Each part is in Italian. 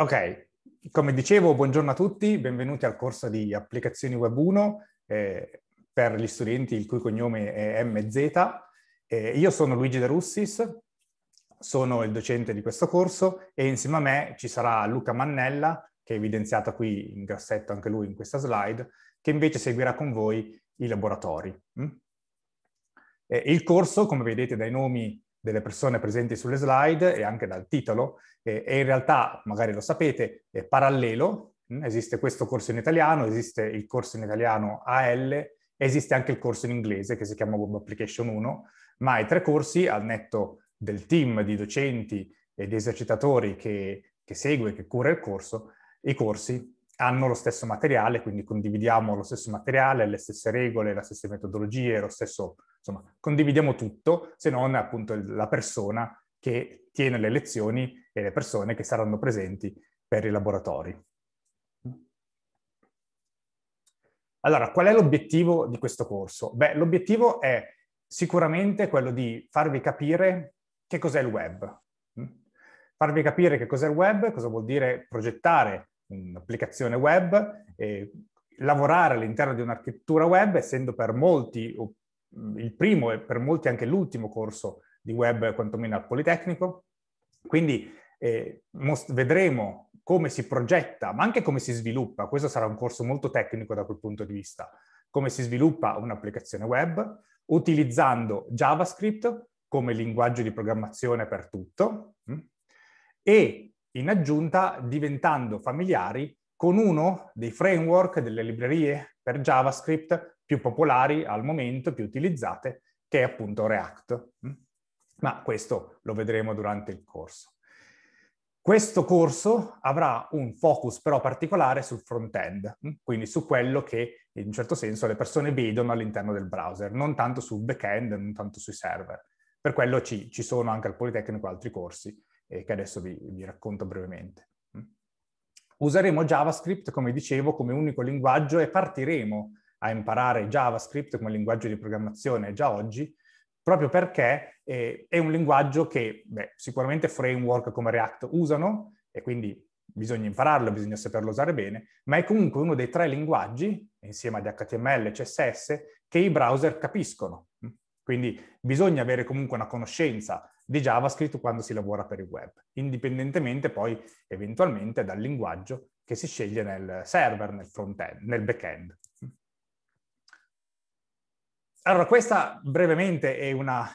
Ok, come dicevo, buongiorno a tutti, benvenuti al corso di applicazioni Web 1 eh, per gli studenti il cui cognome è MZ. Eh, io sono Luigi De Russis, sono il docente di questo corso e insieme a me ci sarà Luca Mannella, che è evidenziato qui in grassetto anche lui in questa slide, che invece seguirà con voi i laboratori. Mm? Eh, il corso, come vedete dai nomi delle persone presenti sulle slide e anche dal titolo, e, in realtà, magari lo sapete, è parallelo, mm, esiste questo corso in italiano, esiste il corso in italiano AL, esiste anche il corso in inglese che si chiama Web Application 1, ma i tre corsi, al netto del team di docenti e di esercitatori che, che segue, che cura il corso, i corsi hanno lo stesso materiale, quindi condividiamo lo stesso materiale, le stesse regole, le stesse metodologie, lo stesso Insomma, condividiamo tutto, se non appunto la persona che tiene le lezioni e le persone che saranno presenti per i laboratori. Allora, qual è l'obiettivo di questo corso? Beh, l'obiettivo è sicuramente quello di farvi capire che cos'è il web. Farvi capire che cos'è il web, cosa vuol dire progettare un'applicazione web, lavorare all'interno di un'architettura web, essendo per molti o Mm, il primo e per molti anche l'ultimo corso di web, quantomeno al Politecnico. Quindi eh, most- vedremo come si progetta, ma anche come si sviluppa. Questo sarà un corso molto tecnico da quel punto di vista. Come si sviluppa un'applicazione web utilizzando JavaScript come linguaggio di programmazione per tutto mm, e in aggiunta diventando familiari con uno dei framework delle librerie per JavaScript più popolari al momento, più utilizzate, che è appunto React. Mm? Ma questo lo vedremo durante il corso. Questo corso avrà un focus però particolare sul front-end, mm? quindi su quello che in un certo senso le persone vedono all'interno del browser, non tanto sul back-end, non tanto sui server. Per quello ci, ci sono anche al Politecnico altri corsi eh, che adesso vi, vi racconto brevemente. Mm? Useremo JavaScript, come dicevo, come unico linguaggio e partiremo a imparare JavaScript come linguaggio di programmazione già oggi, proprio perché eh, è un linguaggio che beh, sicuramente framework come React usano e quindi bisogna impararlo, bisogna saperlo usare bene, ma è comunque uno dei tre linguaggi, insieme ad HTML e CSS, che i browser capiscono. Quindi bisogna avere comunque una conoscenza di JavaScript quando si lavora per il web, indipendentemente poi eventualmente dal linguaggio che si sceglie nel server, nel front-end, nel back-end. Allora, questa brevemente è una,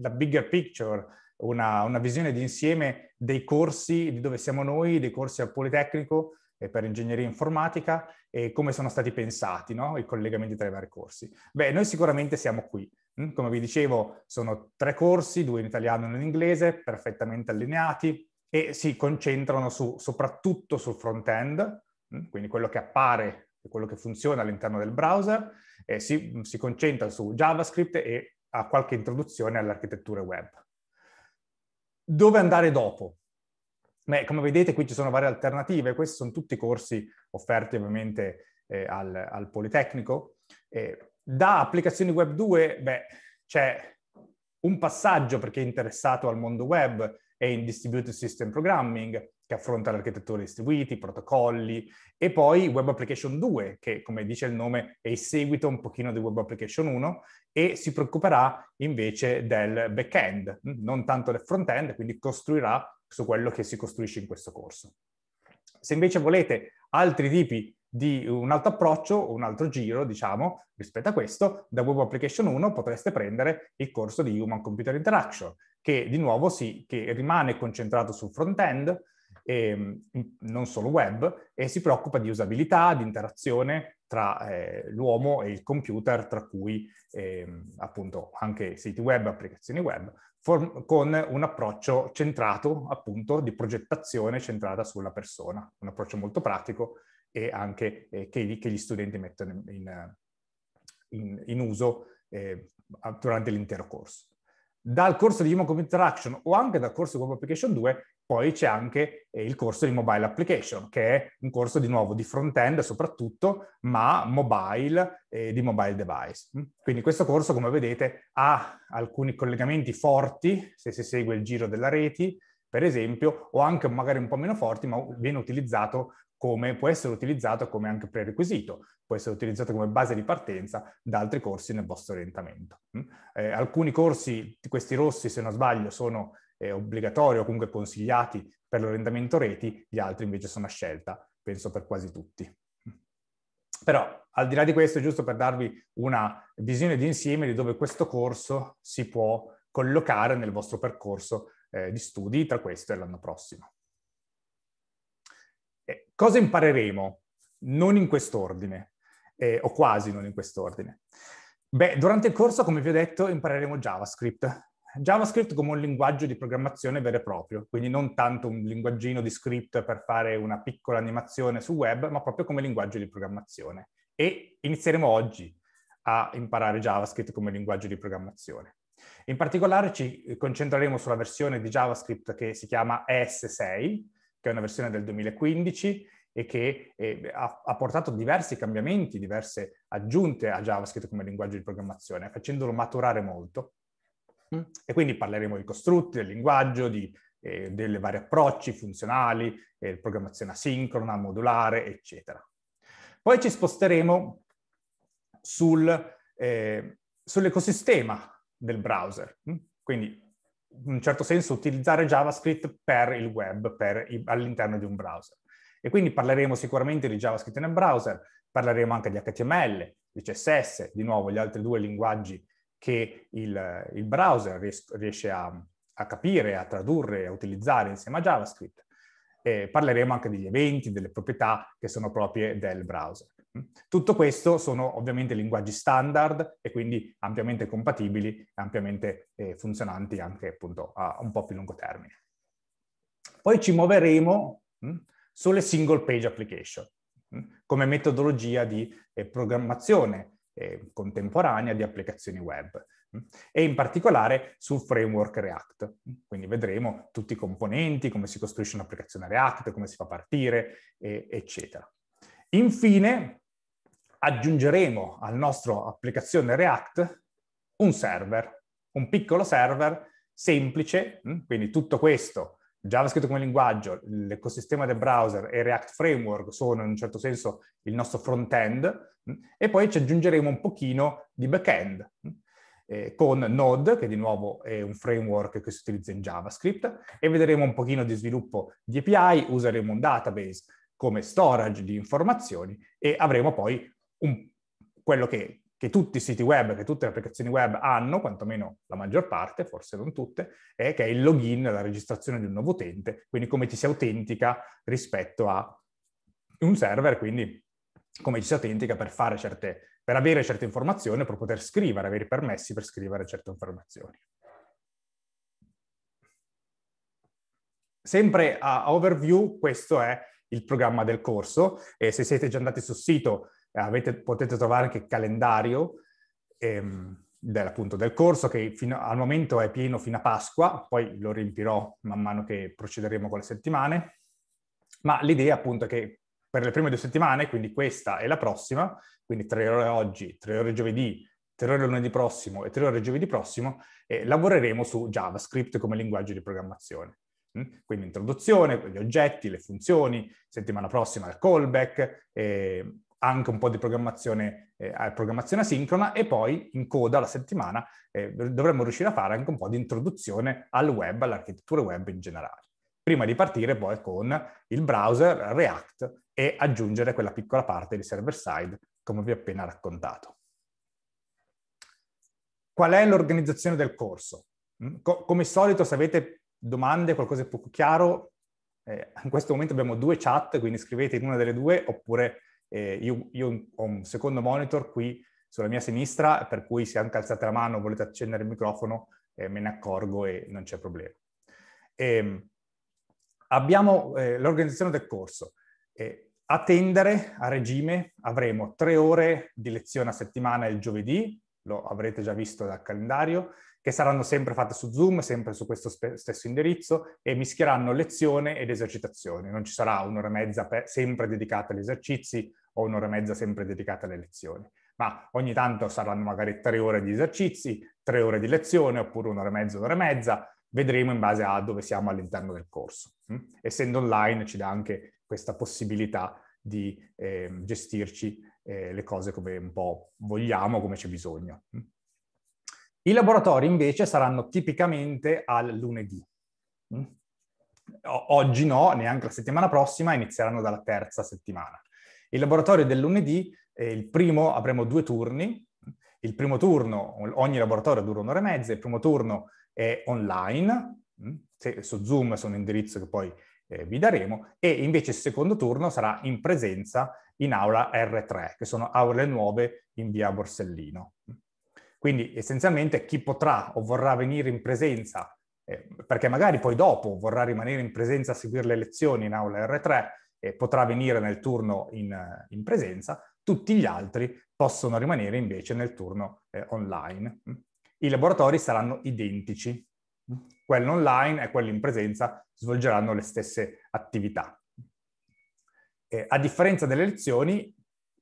la bigger picture, una, una visione d'insieme dei corsi di dove siamo noi, dei corsi al Politecnico e eh, per ingegneria informatica e come sono stati pensati no? i collegamenti tra i vari corsi. Beh, noi sicuramente siamo qui. Hm? Come vi dicevo, sono tre corsi, due in italiano e uno in inglese, perfettamente allineati e si concentrano su, soprattutto sul front-end, hm? quindi quello che appare e quello che funziona all'interno del browser, eh, si, si concentra su JavaScript e ha qualche introduzione all'architettura web. Dove andare dopo? Beh, come vedete qui ci sono varie alternative, questi sono tutti i corsi offerti ovviamente eh, al, al, Politecnico. Eh, da applicazioni web 2, beh, c'è un passaggio per chi è interessato al mondo web e in distributed system programming, che affronta l'architettura distribuita, i protocolli, e poi Web Application 2, che come dice il nome è il seguito un pochino di Web Application 1, e si preoccuperà invece del back-end, non tanto del front-end, quindi costruirà su quello che si costruisce in questo corso. Se invece volete altri tipi di un altro approccio, un altro giro, diciamo, rispetto a questo, da Web Application 1 potreste prendere il corso di Human Computer Interaction, che di nuovo si, che rimane concentrato sul front-end, e, ehm, non solo web, e si preoccupa di usabilità, di interazione tra eh, l'uomo e il computer, tra cui eh, appunto anche siti web, applicazioni web, form- con un approccio centrato appunto di progettazione centrata sulla persona, un approccio molto pratico e anche eh, che, che, gli studenti mettono in, in, in uso eh, durante l'intero corso. Dal corso di Human Computer Interaction o anche dal corso di Web Application 2 poi c'è anche eh, il corso di Mobile Application, che è un corso di nuovo di front-end soprattutto, ma mobile e eh, di mobile device. Mm. Quindi questo corso, come vedete, ha alcuni collegamenti forti, se si segue il giro della rete, per esempio, o anche magari un po' meno forti, ma viene utilizzato come può essere utilizzato come anche prerequisito, può essere utilizzato come base di partenza da altri corsi nel vostro orientamento. Mm? Eh, alcuni corsi, questi rossi se non sbaglio, sono eh, obbligatori o comunque consigliati per l'orientamento reti, gli altri invece sono a scelta, penso per quasi tutti. Però al di là di questo, giusto per darvi una visione d'insieme di dove questo corso si può collocare nel vostro percorso eh, di studi tra questo e l'anno prossimo cosa impareremo? Non in quest'ordine, eh, o quasi non in quest'ordine. Beh, durante il corso, come vi ho detto, impareremo JavaScript. JavaScript come un linguaggio di programmazione vero e proprio, quindi non tanto un linguaggino di script per fare una piccola animazione sul web, ma proprio come linguaggio di programmazione. E inizieremo oggi a imparare JavaScript come linguaggio di programmazione. In particolare ci concentreremo sulla versione di JavaScript che si chiama ES6, che è una versione del 2015 e che eh, ha, ha, portato diversi cambiamenti, diverse aggiunte a JavaScript come linguaggio di programmazione, facendolo maturare molto. Mm. E quindi parleremo di costrutti, del linguaggio, di, eh, delle varie approcci funzionali, eh, programmazione asincrona, modulare, eccetera. Poi ci sposteremo sul, eh, sull'ecosistema del browser, mm? quindi in un certo senso utilizzare JavaScript per il web, per i, all'interno di un browser. E quindi parleremo sicuramente di JavaScript nel browser, parleremo anche di HTML, di CSS, di nuovo gli altri due linguaggi che il, il browser ries- riesce a, a, capire, a tradurre, a utilizzare insieme a JavaScript. E parleremo anche degli eventi, delle proprietà che sono proprie del browser. Tutto questo sono ovviamente linguaggi standard e quindi ampiamente compatibili e ampiamente eh, funzionanti anche appunto a un po' più lungo termine. Poi ci muoveremo mh, mm, sulle single page application mh, mm, come metodologia di eh, programmazione eh, contemporanea di applicazioni web mm, e in particolare sul framework React. Quindi vedremo tutti i componenti, come si costruisce un'applicazione React, come si fa partire, eccetera. Infine, aggiungeremo al nostro applicazione React un server, un piccolo server semplice, mm, quindi tutto questo, JavaScript come linguaggio, l'ecosistema del browser e React Framework sono in un certo senso il nostro front-end, mm, e poi ci aggiungeremo un pochino di back-end, mm, eh, con Node, che di nuovo è un framework che si utilizza in JavaScript, e vedremo un pochino di sviluppo di API, useremo un database, come storage di informazioni e avremo poi un, quello che, che, tutti i siti web, che tutte le applicazioni web hanno, quantomeno la maggior parte, forse non tutte, è che è il login, la registrazione di un nuovo utente, quindi come ci si autentica rispetto a un server, quindi come ci si autentica per fare certe, per avere certe informazioni, per poter scrivere, avere i permessi per scrivere certe informazioni. Sempre a overview, questo è il programma del corso. E se siete già andati sul sito eh, avete, potete trovare anche il calendario ehm, del, appunto, del corso che fino, al momento è pieno fino a Pasqua, poi lo riempirò man mano che procederemo con le settimane, ma l'idea appunto è che per le prime due settimane, quindi questa e la prossima, quindi tre ore oggi, tre ore giovedì, tre ore lunedì prossimo e tre ore giovedì prossimo, eh, lavoreremo su JavaScript come linguaggio di programmazione. Mm? Quindi introduzione, gli oggetti, le funzioni, settimana prossima il callback, eh, anche un po' di programmazione, eh, programmazione asincrona e poi in coda la settimana eh, dovremmo riuscire a fare anche un po' di introduzione al web, all'architettura web in generale. Prima di partire poi con il browser React e aggiungere quella piccola parte di server side come vi ho appena raccontato. Qual è l'organizzazione del corso? Mm, co come al solito se avete domande, qualcosa di poco chiaro, eh, in questo momento abbiamo due chat, quindi scrivete in una delle due oppure eh, io, io, ho un secondo monitor qui sulla mia sinistra, per cui se anche alzate la mano o volete accendere il microfono, eh, me ne accorgo e non c'è problema. E, ehm, abbiamo eh, l'organizzazione del corso. Eh, a tendere, a regime, avremo tre ore di lezione a settimana il giovedì, lo avrete già visto dal calendario, che saranno sempre fatte su Zoom, sempre su questo stesso indirizzo, e mischieranno lezione ed esercitazioni. Non ci sarà un'ora e mezza sempre dedicata agli esercizi, o un'ora e mezza sempre dedicata alle lezioni, ma ogni tanto saranno magari tre ore di esercizi, tre ore di lezione, oppure un'ora e mezza, un'ora e mezza, vedremo in base a dove siamo all'interno del corso. Mm? Essendo online ci dà anche questa possibilità di eh, gestirci eh, le cose come un po' vogliamo, come c'è bisogno. Mm? I laboratori invece saranno tipicamente al lunedì. Mm? Oggi no, neanche la settimana prossima, inizieranno dalla terza settimana. Il laboratorio del lunedì, eh, il primo avremo due turni, il primo turno, ogni laboratorio dura un'ora e mezza, il primo turno è online, mm, se, su Zoom su un indirizzo che poi eh, vi daremo, e invece il secondo turno sarà in presenza in aula R3, che sono aule nuove in via Borsellino. Quindi essenzialmente chi potrà o vorrà venire in presenza, eh, perché magari poi dopo vorrà rimanere in presenza a seguire le lezioni in aula R3, eh, potrà venire nel turno in, eh, in, presenza, tutti gli altri possono rimanere invece nel turno eh, online. I laboratori saranno identici, quello online e quello in presenza svolgeranno le stesse attività. Eh, a differenza delle lezioni,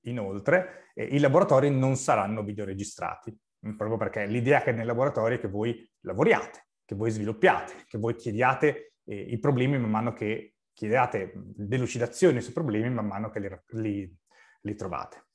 inoltre, eh, i laboratori non saranno videoregistrati, mm, proprio perché l'idea che nei laboratori è che voi lavoriate, che voi sviluppiate, che voi chiediate eh, i problemi man mano che chiedete delucidazioni su problemi man mano che li, li, li trovate.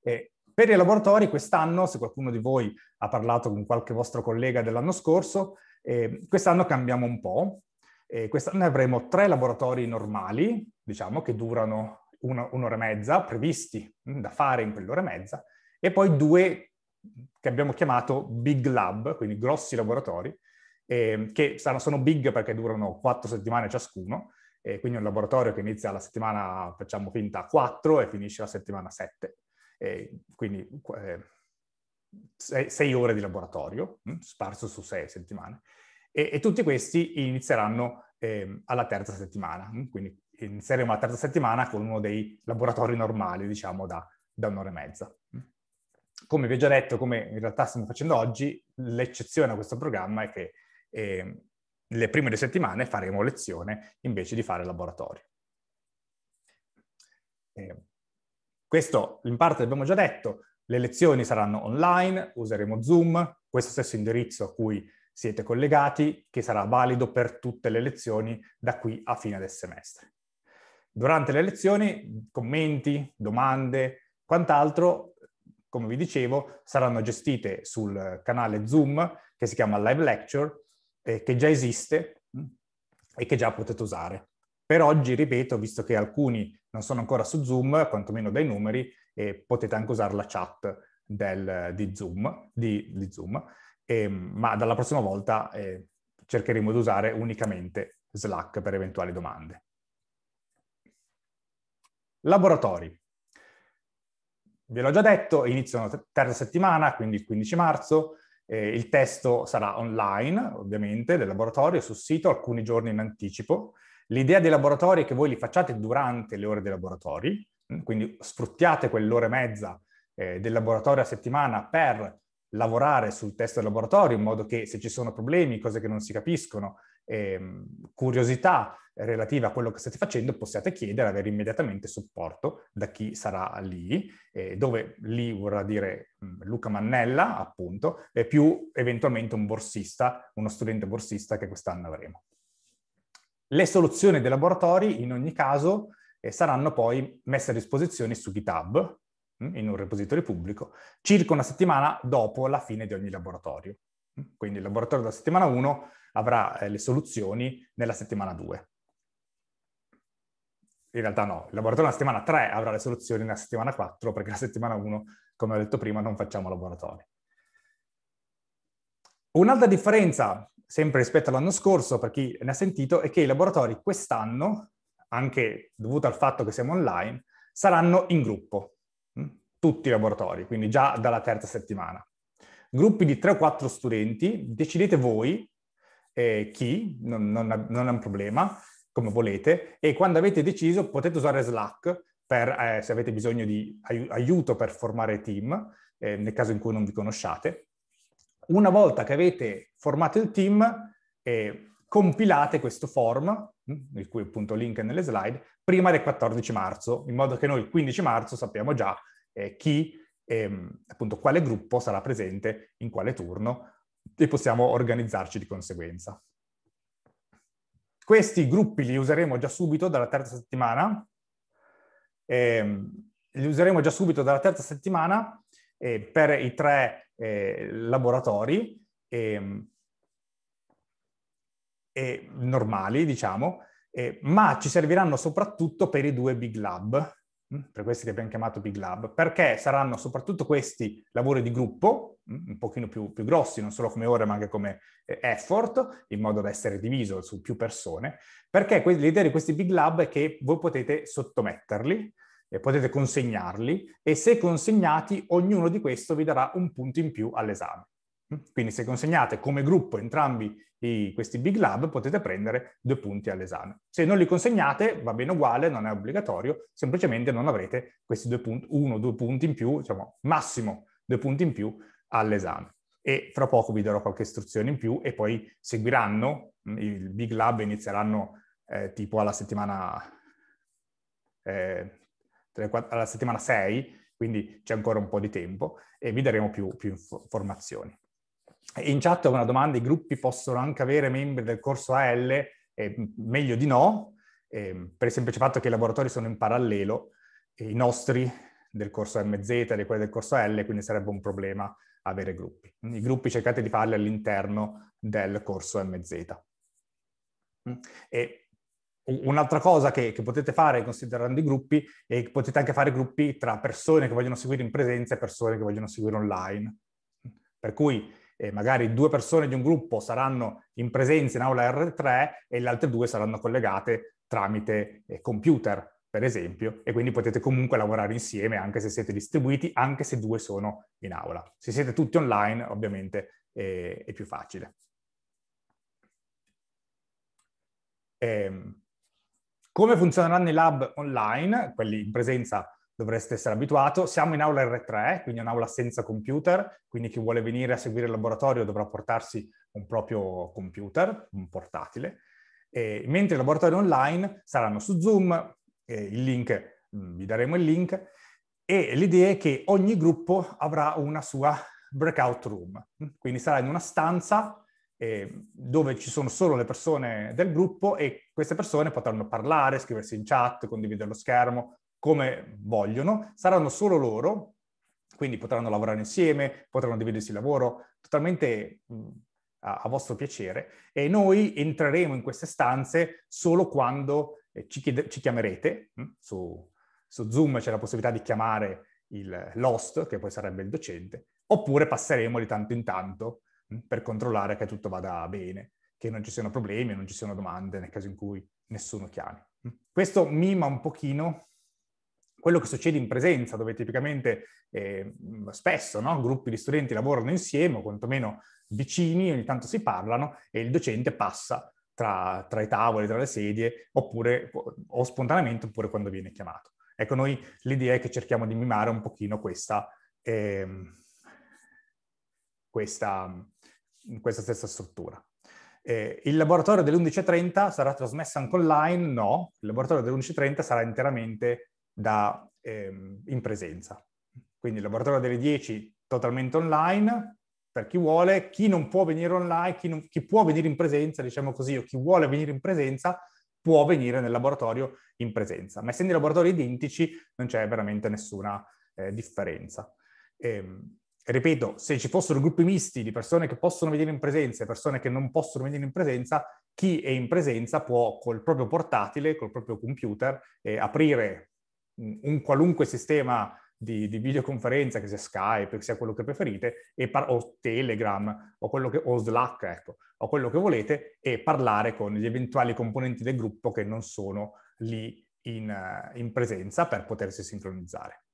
E per i laboratori quest'anno, se qualcuno di voi ha parlato con qualche vostro collega dell'anno scorso, eh, quest'anno cambiamo un po'. Eh, quest'anno avremo tre laboratori normali, diciamo, che durano una, un'ora e mezza, previsti mm, da fare in quell'ora e mezza, e poi due che abbiamo chiamato big lab, quindi grossi laboratori, eh, che sono, sono big perché durano quattro settimane ciascuno, eh, quindi un laboratorio che inizia la settimana, facciamo finta, 4 e finisce la settimana 7. Eh, quindi 6 ore di laboratorio, mh, mm, sparso su 6 settimane. E, e, tutti questi inizieranno ehm, alla terza settimana, mh, mm, quindi inizieremo la terza settimana con uno dei laboratori normali, diciamo, da, da un'ora e mezza. Mm. Come vi ho già detto, come in realtà stiamo facendo oggi, l'eccezione a questo programma è che e le prime due settimane faremo lezione invece di fare laboratorio. E questo in parte l'abbiamo già detto, le lezioni saranno online, useremo Zoom, questo stesso indirizzo a cui siete collegati, che sarà valido per tutte le lezioni da qui a fine del semestre. Durante le lezioni, commenti, domande, quant'altro, come vi dicevo, saranno gestite sul canale Zoom che si chiama Live Lecture eh, che già esiste mh, mm, e che già potete usare. Per oggi, ripeto, visto che alcuni non sono ancora su Zoom, quantomeno dai numeri, eh, potete anche usare la chat del, di Zoom, di, di Zoom ehm, ma dalla prossima volta eh, cercheremo di usare unicamente Slack per eventuali domande. Laboratori. Ve l'ho già detto, iniziano terza settimana, quindi il 15 marzo. Eh, il testo sarà online, ovviamente, del laboratorio sul sito alcuni giorni in anticipo. L'idea dei laboratori è che voi li facciate durante le ore dei laboratori, mm, quindi sfruttiate quell'ora e mezza eh, del laboratorio a settimana per lavorare sul testo del laboratorio in modo che se ci sono problemi, cose che non si capiscono, eh, curiosità relativa a quello che state facendo possiate chiedere, avere immediatamente supporto da chi sarà lì, eh, dove lì vorrà dire mh, mm, Luca Mannella, appunto, e più eventualmente un borsista, uno studente borsista che quest'anno avremo. Le soluzioni dei laboratori, in ogni caso, eh, saranno poi messe a disposizione su GitHub, mm, in un repository pubblico, circa una settimana dopo la fine di ogni laboratorio. Mm, quindi il laboratorio della settimana 1 avrà eh, le soluzioni nella settimana 2. In realtà no, il laboratorio nella settimana 3 avrà le soluzioni nella settimana 4 perché la settimana 1, come ho detto prima, non facciamo laboratori. Un'altra differenza, sempre rispetto all'anno scorso, per chi ne ha sentito, è che i laboratori quest'anno, anche dovuto al fatto che siamo online, saranno in gruppo, mm? tutti i laboratori, quindi già dalla terza settimana. Gruppi di 3 o 4 studenti, decidete voi eh, key, non, non, non, è un problema, come volete, e quando avete deciso potete usare Slack per, eh, se avete bisogno di aiuto per formare team, eh, nel caso in cui non vi conosciate. Una volta che avete formato il team, eh, compilate questo form, hm, il cui appunto link è nelle slide, prima del 14 marzo, in modo che noi il 15 marzo sappiamo già eh, chi, ehm, appunto quale gruppo sarà presente in quale turno, e possiamo organizzarci di conseguenza. Questi gruppi li useremo già subito dalla terza settimana, eh, li useremo già subito dalla terza settimana eh, per i tre eh, laboratori ehm, normali, diciamo, eh, ma ci serviranno soprattutto per i due big lab Mm, per questi che abbiamo chiamato Big Lab, perché saranno soprattutto questi lavori di gruppo, mm, un pochino più, più grossi, non solo come ore ma anche come eh, effort, in modo da essere diviso su più persone, perché l'idea di questi Big Lab è che voi potete sottometterli, potete consegnarli e se consegnati ognuno di questi vi darà un punto in più all'esame. Quindi se consegnate come gruppo entrambi i, questi big lab potete prendere due punti all'esame. Se non li consegnate va bene uguale, non è obbligatorio, semplicemente non avrete questi due punti, uno o due punti in più, diciamo massimo due punti in più all'esame. E fra poco vi darò qualche istruzione in più e poi seguiranno, mm, i big lab inizieranno eh, tipo alla settimana, eh, 3, 4, alla settimana 6, quindi c'è ancora un po' di tempo e vi daremo più, più informazioni. In chat ho una domanda, i gruppi possono anche avere membri del corso AL? Eh, meglio di no, eh, per il semplice fatto che i laboratori sono in parallelo, i nostri del corso MZ e quelli del corso L, quindi sarebbe un problema avere gruppi. I gruppi cercate di farli all'interno del corso MZ. Mm. E un'altra cosa che, che, potete fare considerando i gruppi è che potete anche fare gruppi tra persone che vogliono seguire in presenza e persone che vogliono seguire online. Per cui eh, magari due persone di un gruppo saranno in presenza in aula R3 e le altre due saranno collegate tramite eh, computer, per esempio, e quindi potete comunque lavorare insieme anche se siete distribuiti, anche se due sono in aula. Se siete tutti online, ovviamente eh, è più facile. Ehm, come funzioneranno i lab online, quelli in presenza dovreste essere abituato. Siamo in aula R3, quindi un'aula senza computer, quindi chi vuole venire a seguire il laboratorio dovrà portarsi un proprio computer, un portatile, e, mentre i laboratori online saranno su Zoom, il link, mm, vi daremo il link, e l'idea è che ogni gruppo avrà una sua breakout room, quindi sarà in una stanza eh, dove ci sono solo le persone del gruppo e queste persone potranno parlare, scriversi in chat, condividere lo schermo, come vogliono, saranno solo loro, quindi potranno lavorare insieme, potranno dividersi il lavoro, totalmente mm, a, vostro piacere, e noi entreremo in queste stanze solo quando eh, ci, chiede, ci chiamerete, mm, su, su, Zoom c'è la possibilità di chiamare il, l'host, che poi sarebbe il docente, oppure passeremo di tanto in tanto mm, per controllare che tutto vada bene, che non ci siano problemi, non ci siano domande nel caso in cui nessuno chiami. Questo mima un pochino quello che succede in presenza, dove tipicamente eh, spesso no, gruppi di studenti lavorano insieme o quantomeno vicini, ogni tanto si parlano e il docente passa tra, tra i tavoli, tra le sedie, oppure o spontaneamente oppure quando viene chiamato. Ecco, noi l'idea è che cerchiamo di mimare un pochino questa, eh, questa, questa stessa struttura. Eh, il laboratorio dell'11.30 sarà trasmesso anche online? No, il laboratorio dell'11.30 sarà interamente da, ehm, in presenza. Quindi il laboratorio delle 10 totalmente online per chi vuole, chi non può venire online, chi, non, chi può venire in presenza, diciamo così, o chi vuole venire in presenza, può venire nel laboratorio in presenza. Ma essendo i laboratori identici non c'è veramente nessuna eh, differenza. E, ehm, ripeto, se ci fossero gruppi misti di persone che possono venire in presenza e persone che non possono venire in presenza, chi è in presenza può col proprio portatile, col proprio computer, eh, aprire un qualunque sistema di, di, videoconferenza, che sia Skype, che sia quello che preferite, par- o Telegram, o, che, o Slack, ecco, o quello che volete, e parlare con gli eventuali componenti del gruppo che non sono lì in, eh, in presenza per potersi sincronizzare.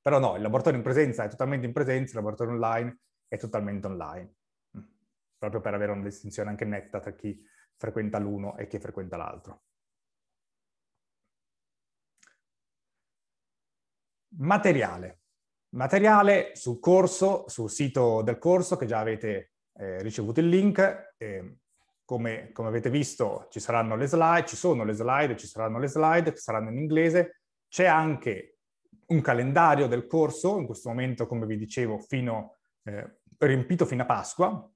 Però no, il laboratorio in presenza è totalmente in presenza, il laboratorio online è totalmente online, mm. proprio per avere una distinzione anche netta tra chi frequenta l'uno e chi frequenta l'altro. Materiale. Materiale sul corso, sul sito del corso che già avete eh, ricevuto il link. Eh, come, come, avete visto ci saranno le slide, ci sono le slide, ci saranno le slide che saranno in inglese. C'è anche un calendario del corso, in questo momento come vi dicevo fino, eh, riempito fino a Pasqua,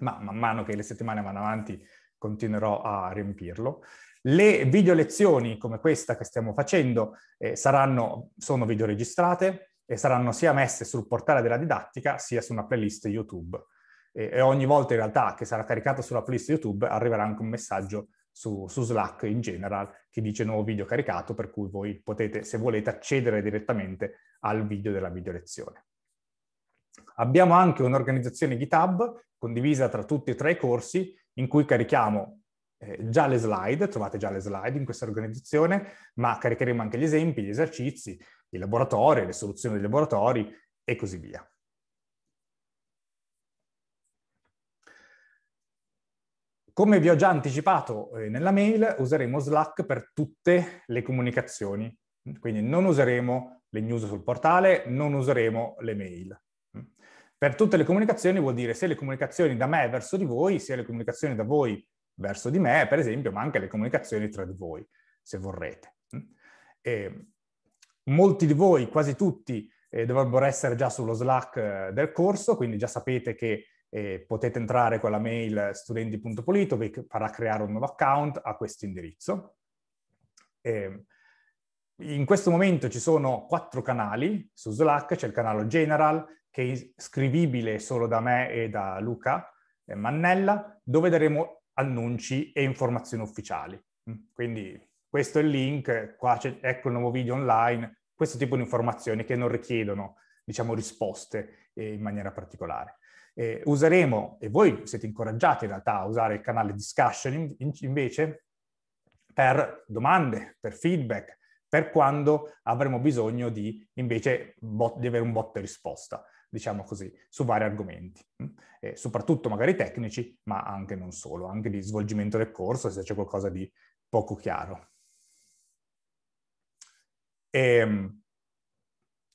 ma man mano che le settimane vanno avanti continuerò a riempirlo. Le video lezioni come questa che stiamo facendo eh, saranno, sono videoregistrate e saranno sia messe sul portale della didattica sia su una playlist YouTube. E, e ogni volta in realtà che sarà caricato sulla playlist YouTube arriverà anche un messaggio su, su Slack in general che dice nuovo video caricato per cui voi potete, se volete, accedere direttamente al video della video lezione. Abbiamo anche un'organizzazione GitHub condivisa tra tutti e tre i corsi in cui carichiamo eh, già le slide, trovate già le slide in questa organizzazione, ma caricheremo anche gli esempi, gli esercizi, i laboratori, le soluzioni dei laboratori e così via. Come vi ho già anticipato eh, nella mail, useremo Slack per tutte le comunicazioni, quindi non useremo le news sul portale, non useremo le mail. Per tutte le comunicazioni vuol dire sia le comunicazioni da me verso di voi, sia le comunicazioni da voi verso di me, per esempio, ma anche le comunicazioni tra di voi, se vorrete. Mm? E molti di voi, quasi tutti, eh, dovrebbero essere già sullo Slack eh, del corso, quindi già sapete che eh, potete entrare con la mail studenti.polito, vi farà creare un nuovo account a questo indirizzo. E in questo momento ci sono quattro canali su Slack, c'è il canale General, che è scrivibile solo da me e da Luca eh, Mannella, dove daremo annunci e informazioni ufficiali. Mm, quindi questo è il link, qua ecco il nuovo video online, questo tipo di informazioni che non richiedono, diciamo, risposte eh, in maniera particolare. Eh, useremo, e voi siete incoraggiati in realtà a usare il canale discussion in, in, invece per domande, per feedback, per quando avremo bisogno di invece bot, di avere un bot risposta diciamo così, su vari argomenti, eh, soprattutto magari tecnici, ma anche non solo, anche di svolgimento del corso, se c'è qualcosa di poco chiaro. E, ehm,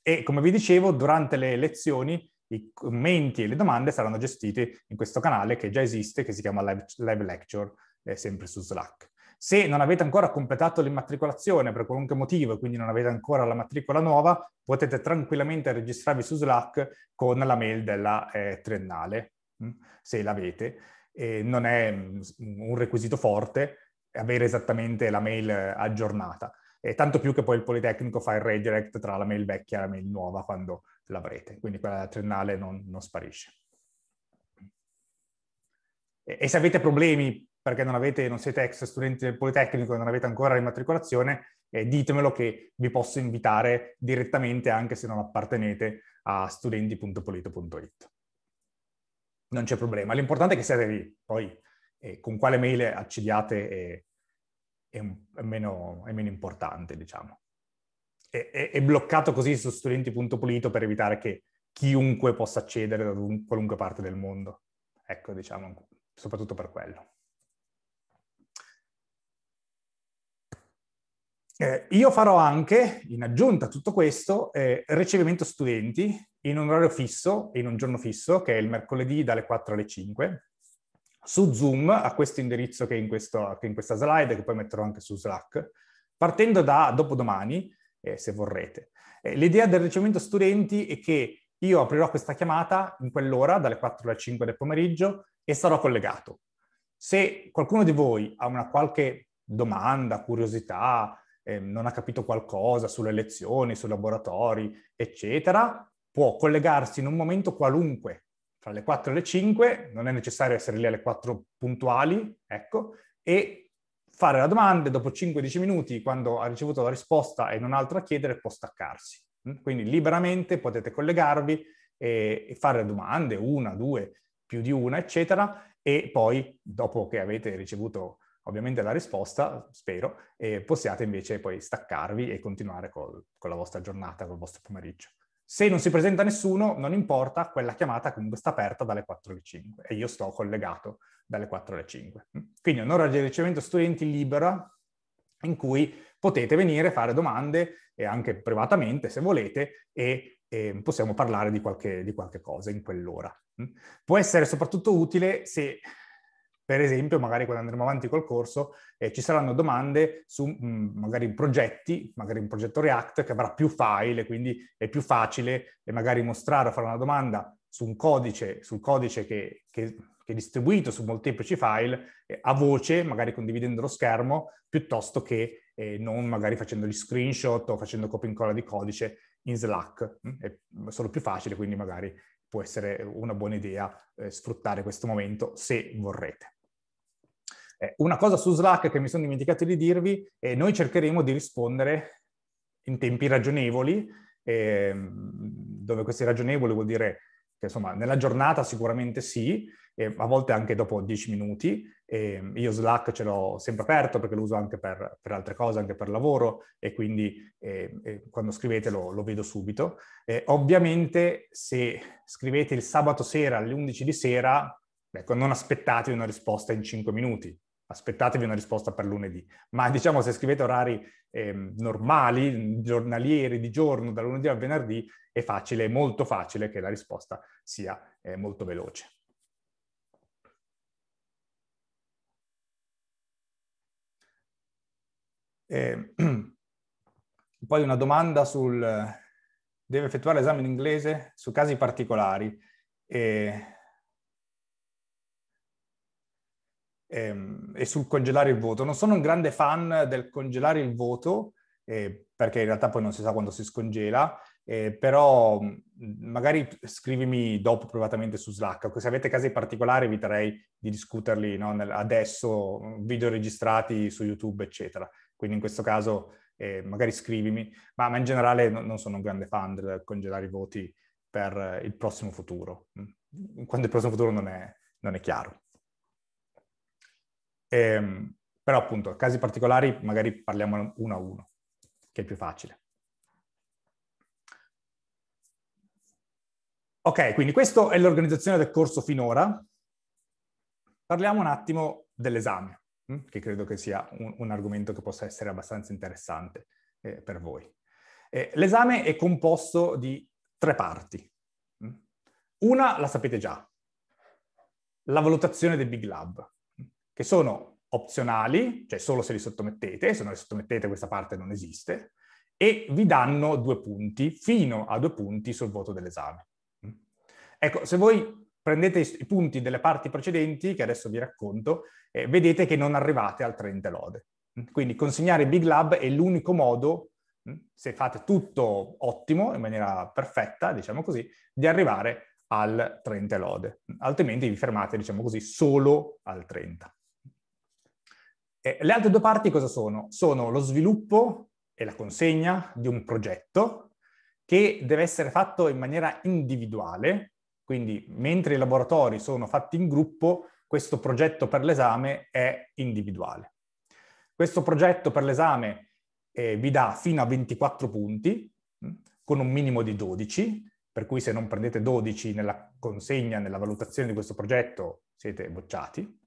e come vi dicevo, durante le lezioni i commenti e le domande saranno gestiti in questo canale che già esiste, che si chiama Live, Live Lecture, eh, sempre su Slack. Se non avete ancora completato l'immatricolazione per qualunque motivo e quindi non avete ancora la matricola nuova, potete tranquillamente registrarvi su Slack con la mail della eh, triennale, mm, se l'avete. E non è mm, un requisito forte avere esattamente la mail eh, aggiornata. E tanto più che poi il Politecnico fa il redirect tra la mail vecchia e la mail nuova quando l'avrete, quindi quella triennale non, non sparisce. E, e, se avete problemi perché non, avete, non siete ex studenti del Politecnico e non avete ancora l'immatricolazione, eh, ditemelo che vi posso invitare direttamente anche se non appartenete a studenti.polito.it. Non c'è problema, l'importante è che siate lì, poi eh, con quale mail accediate è, è, è, meno, è meno, importante, diciamo. È, bloccato così su studenti.polito per evitare che chiunque possa accedere da qualunque parte del mondo. Ecco, diciamo, soprattutto per quello. Eh, io farò anche, in aggiunta a tutto questo, eh, ricevimento studenti in un orario fisso, in un giorno fisso, che è il mercoledì dalle 4 alle 5, su Zoom, a questo indirizzo che è in, questo, che è in questa slide, che poi metterò anche su Slack, partendo da dopodomani, eh, se vorrete. Eh, l'idea del ricevimento studenti è che io aprirò questa chiamata in quell'ora, dalle 4 alle 5 del pomeriggio, e sarò collegato. Se qualcuno di voi ha una qualche domanda, curiosità, eh, non ha capito qualcosa sulle lezioni, sui laboratori, eccetera, può collegarsi in un momento qualunque, tra le 4 e le 5, non è necessario essere lì alle 4 puntuali, ecco, e fare la domanda e dopo 5-10 minuti, quando ha ricevuto la risposta e non ha altro a chiedere, può staccarsi. Mm? Quindi liberamente potete collegarvi e, e fare domande, una, due, più di una, eccetera, e poi dopo che avete ricevuto ovviamente la risposta, spero, e possiate invece poi staccarvi e continuare col, con la vostra giornata, col vostro pomeriggio. Se non si presenta nessuno, non importa, quella chiamata comunque sta aperta dalle 4 alle 5 e io sto collegato dalle 4 alle 5. Quindi un'ora di ricevimento studenti libera in cui potete venire, fare domande e anche privatamente se volete e, e possiamo parlare di qualche, di qualche cosa in quell'ora. Può essere soprattutto utile se per esempio, magari quando andremo avanti col corso, eh, ci saranno domande su mh, mm, magari progetti, magari un progetto React che avrà più file, quindi è più facile e eh, magari mostrare o fare una domanda su un codice, sul codice che, che, che è distribuito su molteplici file, eh, a voce, magari condividendo lo schermo, piuttosto che eh, non magari facendo gli screenshot o facendo copia e incolla di codice in Slack. Mm, è solo più facile, quindi magari può essere una buona idea eh, sfruttare questo momento se vorrete. Eh, una cosa su Slack che mi sono dimenticato di dirvi, eh, noi cercheremo di rispondere in tempi ragionevoli, eh, dove questi ragionevoli vuol dire che insomma nella giornata sicuramente sì, eh, a volte anche dopo 10 minuti. Ehm, io Slack ce l'ho sempre aperto perché lo uso anche per, per altre cose, anche per lavoro e quindi ehm, quando scrivete lo, lo vedo subito. Eh, ovviamente se scrivete il sabato sera alle 11 di sera, Ecco, non aspettate una risposta in 5 minuti, aspettatevi una risposta per lunedì. Ma diciamo se scrivete orari eh, normali, giornalieri, di giorno, da lunedì al venerdì, è facile, è molto facile che la risposta sia eh, molto veloce. E, ehm, poi una domanda sul... Deve effettuare l'esame in inglese su casi particolari. E, ehm, e sul congelare il voto. Non sono un grande fan del congelare il voto, eh, perché in realtà poi non si sa quando si scongela, eh, però mm, magari scrivimi dopo privatamente su Slack. Se avete casi particolari eviterei di discuterli no? Nel, adesso, mm, video registrati su YouTube, eccetera. Quindi in questo caso eh, magari scrivimi, ma, ma in generale no, non sono un grande fan del congelare i voti per il prossimo futuro, mm, quando il prossimo futuro non è, non è chiaro. Eh, però appunto, casi particolari magari parliamo uno a uno, che è più facile. Ok, quindi questa è l'organizzazione del corso finora. Parliamo un attimo dell'esame, hm, che credo che sia un, un, argomento che possa essere abbastanza interessante eh, per voi. Eh, l'esame è composto di tre parti. Hm. Una la sapete già, la valutazione del Big Lab che sono opzionali, cioè solo se li sottomettete, se non li sottomettete questa parte non esiste, e vi danno due punti, fino a due punti sul voto dell'esame. Mm. Ecco, se voi prendete i punti delle parti precedenti, che adesso vi racconto, eh, vedete che non arrivate al 30 lode. Mm. Quindi consegnare Big Lab è l'unico modo, mm, se fate tutto ottimo, in maniera perfetta, diciamo così, di arrivare al 30 lode. Altrimenti vi fermate, diciamo così, solo al 30. Eh, le altre due parti cosa sono? Sono lo sviluppo e la consegna di un progetto che deve essere fatto in maniera individuale, quindi mentre i laboratori sono fatti in gruppo, questo progetto per l'esame è individuale. Questo progetto per l'esame eh, vi dà fino a 24 punti, mm, con un minimo di 12, per cui se non prendete 12 nella consegna, nella valutazione di questo progetto, siete bocciati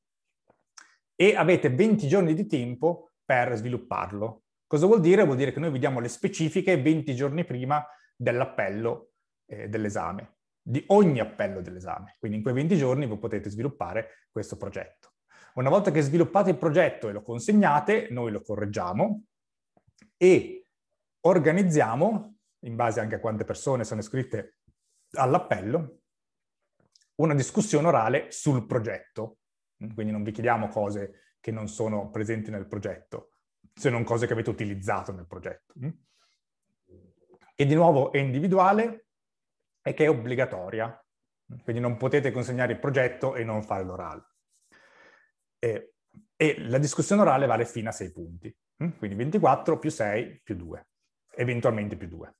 e avete 20 giorni di tempo per svilupparlo. Cosa vuol dire? Vuol dire che noi vi diamo le specifiche 20 giorni prima dell'appello eh, dell'esame, di ogni appello dell'esame. Quindi in quei 20 giorni voi potete sviluppare questo progetto. Una volta che sviluppate il progetto e lo consegnate, noi lo correggiamo e organizziamo, in base anche a quante persone sono iscritte all'appello, una discussione orale sul progetto. Quindi non vi chiediamo cose che non sono presenti nel progetto, se non cose che avete utilizzato nel progetto. Che di nuovo è individuale e che è obbligatoria. Quindi non potete consegnare il progetto e non fare l'orale. E, e la discussione orale vale fino a 6 punti. Quindi 24 più 6 più 2, eventualmente più 2.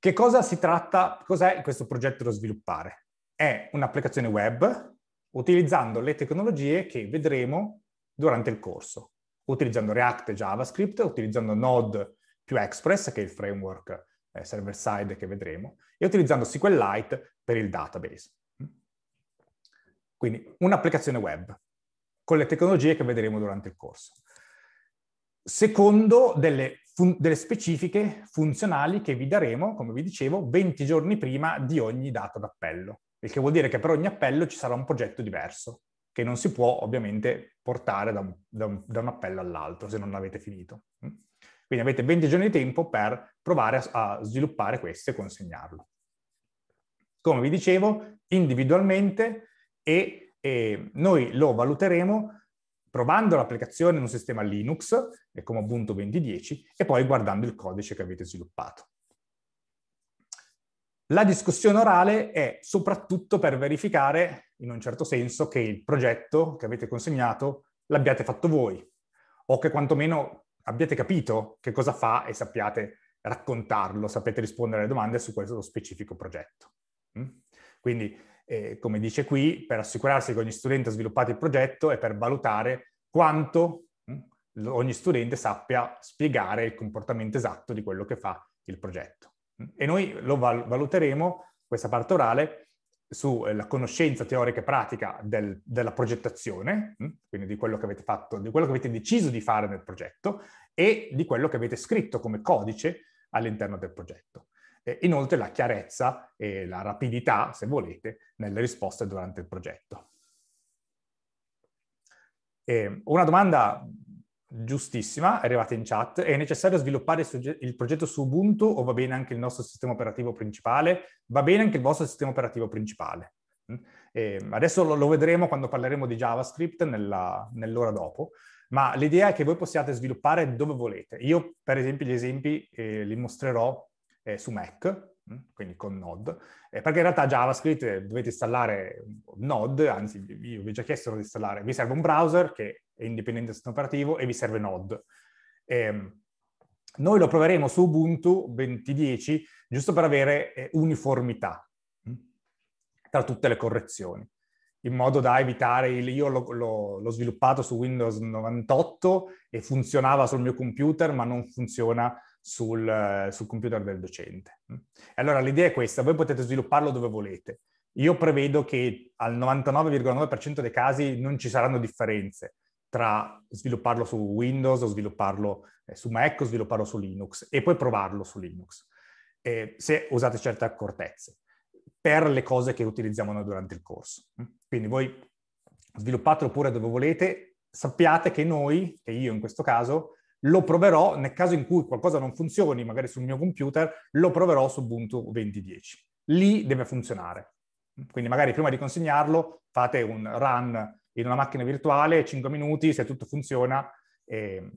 Che cosa si tratta, cos'è questo progetto da sviluppare? È un'applicazione web utilizzando le tecnologie che vedremo durante il corso, utilizzando React e JavaScript, utilizzando Node più Express, che è il framework eh, server-side che vedremo, e utilizzando SQLite per il database. Quindi un'applicazione web con le tecnologie che vedremo durante il corso. Secondo delle fun- delle specifiche funzionali che vi daremo, come vi dicevo, 20 giorni prima di ogni data d'appello. Il che vuol dire che per ogni appello ci sarà un progetto diverso, che non si può ovviamente portare da un, da un, da un appello all'altro se non l'avete finito. Mm? Quindi avete 20 giorni di tempo per provare a, a sviluppare questo e consegnarlo. Come vi dicevo, individualmente e, e noi lo valuteremo provando l'applicazione in un sistema Linux, come Ubuntu 2010, e poi guardando il codice che avete sviluppato. La discussione orale è soprattutto per verificare, in un certo senso, che il progetto che avete consegnato l'abbiate fatto voi, o che quantomeno abbiate capito che cosa fa e sappiate raccontarlo, sapete rispondere alle domande su questo specifico progetto. Mm? Quindi eh, come dice qui, per assicurarsi che ogni studente ha sviluppato il progetto e per valutare quanto mh, mm, ogni studente sappia spiegare il comportamento esatto di quello che fa il progetto. Mm. E noi lo val- valuteremo, questa parte orale, sulla eh, conoscenza teorica e pratica del, della progettazione, mm, quindi di quello che avete fatto, di quello che avete deciso di fare nel progetto e di quello che avete scritto come codice all'interno del progetto. E eh, inoltre la chiarezza e la rapidità, se volete, nelle risposte durante il progetto. E una domanda giustissima, è arrivata in chat, è necessario sviluppare il, il progetto su Ubuntu o va bene anche il nostro sistema operativo principale? Va bene anche il vostro sistema operativo principale. Mm? E adesso lo, lo, vedremo quando parleremo di JavaScript nell'ora dopo, ma l'idea è che voi possiate sviluppare dove volete. Io, per esempio, gli esempi eh, li mostrerò eh, su Mac, mm, quindi con Node, eh, perché in realtà JavaScript eh, dovete installare Node, anzi vi ho già chiesto di installare, vi serve un browser che è indipendente dal sistema operativo e vi serve Node. Eh, noi lo proveremo su Ubuntu 2010 giusto per avere eh, uniformità mm, tra tutte le correzioni, in modo da evitare, il, io l'ho sviluppato su Windows 98 e funzionava sul mio computer ma non funziona sul, eh, sul computer del docente. Mm? Allora l'idea è questa, voi potete svilupparlo dove volete. Io prevedo che al 99,9% dei casi non ci saranno differenze tra svilupparlo su Windows o svilupparlo eh, su Mac o svilupparlo su Linux e poi provarlo su Linux, eh, se usate certe accortezze, per le cose che utilizziamo noi durante il corso. Mm? Quindi voi sviluppatelo pure dove volete, sappiate che noi, che io in questo caso, lo proverò nel caso in cui qualcosa non funzioni, magari sul mio computer, lo proverò su Ubuntu 2010. Lì deve funzionare. Quindi magari prima di consegnarlo fate un run in una macchina virtuale, 5 minuti, se tutto funziona, eh,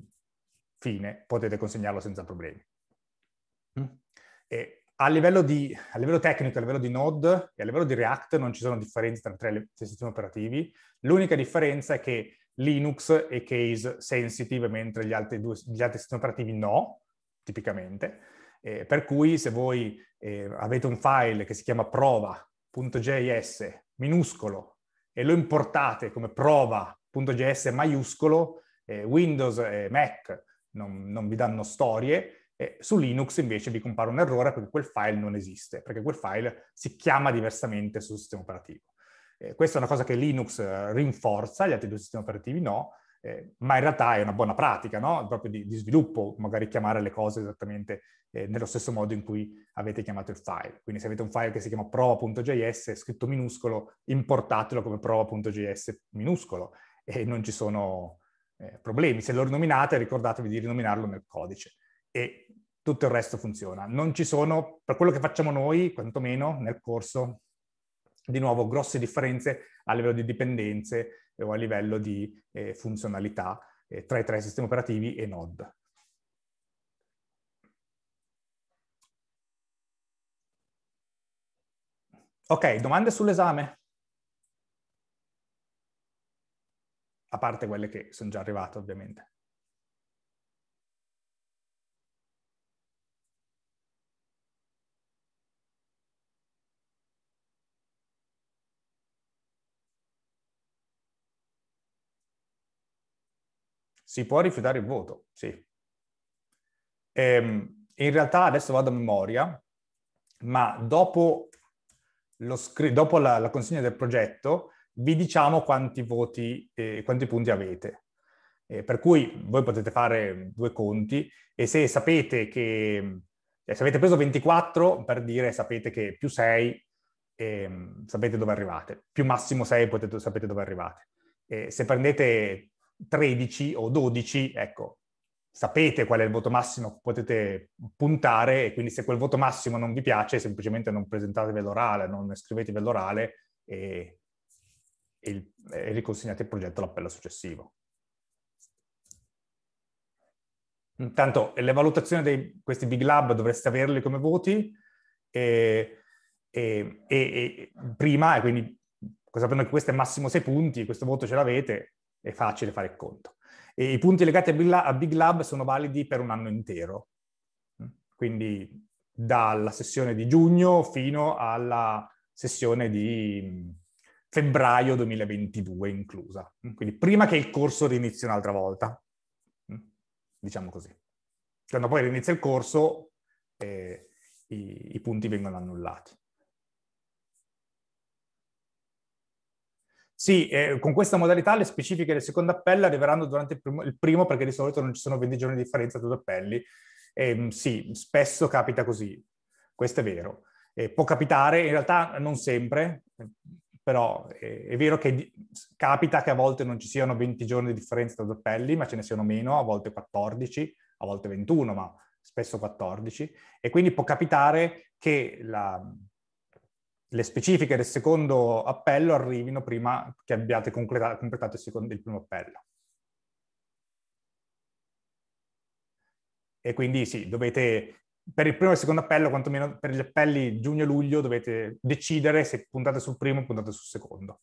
fine, potete consegnarlo senza problemi. Mm. E a livello, di, a livello, tecnico, a livello di Node e a livello di React non ci sono differenze tra i tre sistemi operativi. L'unica differenza è che Linux è case sensitive, mentre gli altri, due, gli altri sistemi operativi no, tipicamente. Eh, per cui se voi eh, avete un file che si chiama prova.js minuscolo e lo importate come prova.js maiuscolo, eh, Windows e Mac non, non vi danno storie, su Linux invece vi compare un errore perché quel file non esiste, perché quel file si chiama diversamente sul sistema operativo. Eh, questa è una cosa che Linux eh, rinforza, gli altri due sistemi operativi no, eh, ma in realtà è una buona pratica, no? proprio di, di, sviluppo, magari chiamare le cose esattamente eh, nello stesso modo in cui avete chiamato il file. Quindi se avete un file che si chiama prova.js, scritto minuscolo, importatelo come prova.js minuscolo e non ci sono eh, problemi. Se lo rinominate, ricordatevi di rinominarlo nel codice e tutto il resto funziona. Non ci sono, per quello che facciamo noi, quantomeno nel corso, di nuovo grosse differenze a livello di dipendenze eh, o a livello di eh, funzionalità eh, tra i tre sistemi operativi e Node. Ok, domande sull'esame? A parte quelle che sono già arrivate, ovviamente. si può rifiutare il voto, sì. E, ehm, in realtà adesso vado a memoria, ma dopo, scri- dopo la, la, consegna del progetto vi diciamo quanti voti e eh, quanti punti avete. Eh, per cui voi potete fare due conti e se sapete che, eh, se avete preso 24 per dire sapete che più 6 ehm, sapete dove arrivate, più massimo 6 potete, sapete dove arrivate. Eh, se prendete 13 o 12, ecco, sapete qual è il voto massimo che potete puntare e quindi se quel voto massimo non vi piace, semplicemente non presentatevi all'orale, non scrivetevi all'orale e, e, e riconsegnate il progetto all'appello successivo. Intanto le valutazioni di questi big lab dovreste averle come voti e, e, e prima, e quindi sapendo che questo è massimo 6 punti, questo voto ce l'avete, è facile fare il conto. E I punti legati a Big, Lab, a Big Lab sono validi per un anno intero, mm. quindi dalla sessione di giugno fino alla sessione di mm, febbraio 2022 inclusa, mm. quindi prima che il corso rinizi un'altra volta, diciamo così. Quando poi rinizia il corso eh, i, i punti vengono annullati. Sì, eh, con questa modalità le specifiche del secondo appello arriveranno durante il primo, il primo, perché di solito non ci sono 20 giorni di differenza tra due appelli. Eh, sì, spesso capita così, questo è vero. Eh, può capitare, in realtà non sempre, però è vero che capita che a volte non ci siano 20 giorni di differenza tra due appelli, ma ce ne siano meno, a volte 14, a volte 21, ma spesso 14. E quindi può capitare che la, le specifiche del secondo appello arrivino prima che abbiate completato, completato il, secondo, il primo appello. E quindi sì, dovete, per il primo e il secondo appello, quantomeno per gli appelli giugno-luglio, dovete decidere se puntate sul primo o puntate sul secondo.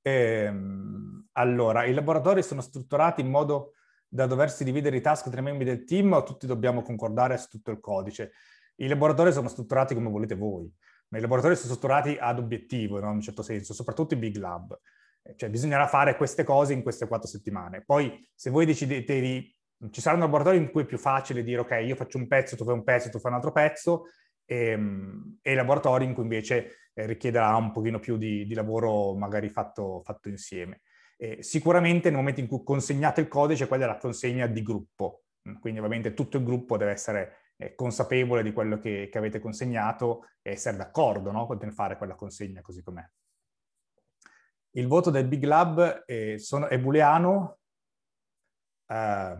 Ehm, allora, i laboratori sono strutturati in modo da doversi dividere i task tra i membri del team o tutti dobbiamo concordare su tutto il codice? I laboratori sono strutturati come volete voi, ma i laboratori sono strutturati ad obiettivo in un certo senso, soprattutto i big lab. Eh, cioè bisognerà fare queste cose in queste quattro settimane. Poi se voi decidete di... Ci saranno laboratori in cui è più facile dire ok, io faccio un pezzo, tu fai un pezzo, tu fai un altro pezzo, ehm, e, e laboratori in cui invece eh, richiederà un pochino più di, di lavoro magari fatto, fatto insieme. Eh, sicuramente nel momento in cui consegnate il codice, quella è la consegna di gruppo, quindi ovviamente tutto il gruppo deve essere consapevole di quello che, che, avete consegnato e essere d'accordo no? nel fare quella consegna così com'è. Il voto del Big Lab è, sono, è booleano? Eh,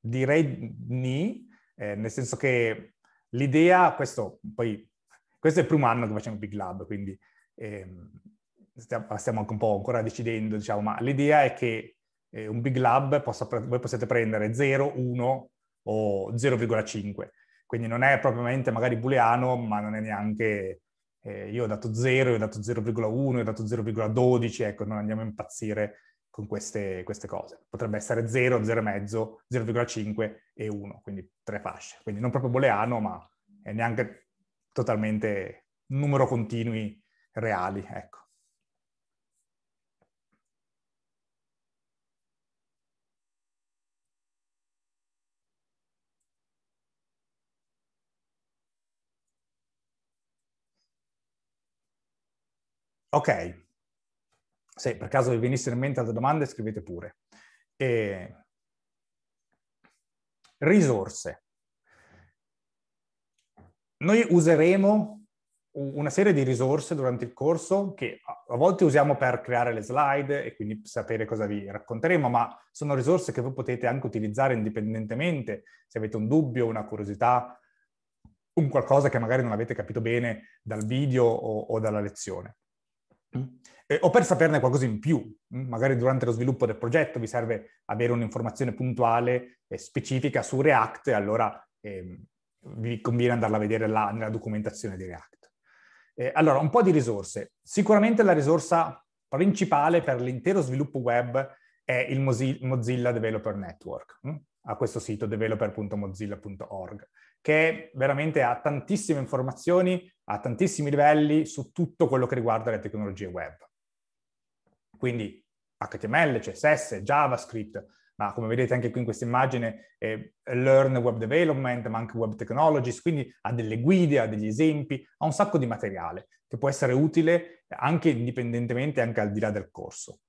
direi ni, eh, nel senso che l'idea, questo, poi, questo è il primo anno che facciamo Big Lab, quindi eh, stiamo, stiamo, anche un po' ancora decidendo, diciamo, ma l'idea è che eh, un Big Lab possa, voi possiate prendere 0, 1, o 0,5. Quindi non è propriamente magari booleano, ma non è neanche eh, io ho dato 0, io ho dato 0,1, io ho dato 0,12, ecco, non andiamo a impazzire con queste, queste cose. Potrebbe essere 0, 0,5, 0,5 e 1, quindi tre fasce. Quindi non proprio booleano, ma è neanche totalmente numero continui reali, ecco. Ok, se per caso vi venissero in mente altre domande scrivete pure. E... Risorse. Noi useremo una serie di risorse durante il corso che a volte usiamo per creare le slide e quindi sapere cosa vi racconteremo, ma sono risorse che voi potete anche utilizzare indipendentemente se avete un dubbio, una curiosità, un qualcosa che magari non avete capito bene dal video o, o dalla lezione. Eh, o per saperne qualcosa in più, mm, magari durante lo sviluppo del progetto vi serve avere un'informazione puntuale e specifica su React, e allora eh, vi conviene andarla a vedere là nella documentazione di React. Eh, allora, un po' di risorse. Sicuramente la risorsa principale per l'intero sviluppo web è il Mozilla Developer Network, mm, a questo sito developer.mozilla.org che veramente ha tantissime informazioni a tantissimi livelli su tutto quello che riguarda le tecnologie web. Quindi HTML, CSS, JavaScript, ma come vedete anche qui in questa immagine, eh, Learn Web Development, ma anche Web Technologies, quindi ha delle guide, ha degli esempi, ha un sacco di materiale che può essere utile anche indipendentemente, anche al di là del corso.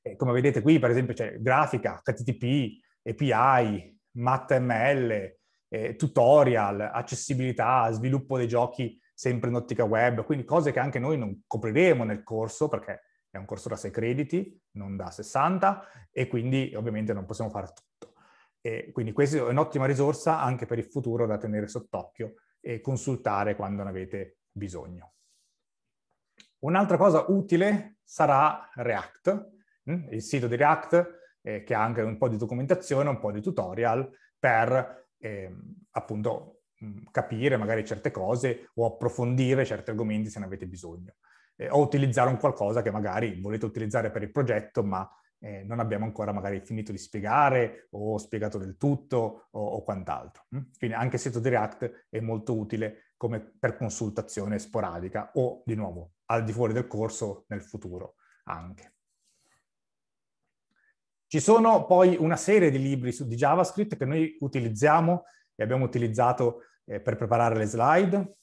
E come vedete qui, per esempio, c'è grafica, HTTP, API, MATML, eh, tutorial, accessibilità, sviluppo dei giochi sempre in ottica web, quindi cose che anche noi non copriremo nel corso perché è un corso da 6 crediti, non da 60 e quindi ovviamente non possiamo fare tutto. E quindi questa è un'ottima risorsa anche per il futuro da tenere sott'occhio e consultare quando ne avete bisogno. Un'altra cosa utile sarà React, mm, il sito di React eh, che ha anche un po' di documentazione, un po' di tutorial per eh, appunto capire magari certe cose o approfondire certi argomenti se ne avete bisogno. Eh, o utilizzare un qualcosa che magari volete utilizzare per il progetto, ma eh, non abbiamo ancora magari finito di spiegare o spiegato del tutto o, o quant'altro. Quindi anche il sito di React è molto utile come per consultazione sporadica o di nuovo al di fuori del corso nel futuro anche. Ci sono poi una serie di libri su, di JavaScript che noi utilizziamo e abbiamo utilizzato eh, per preparare le slide.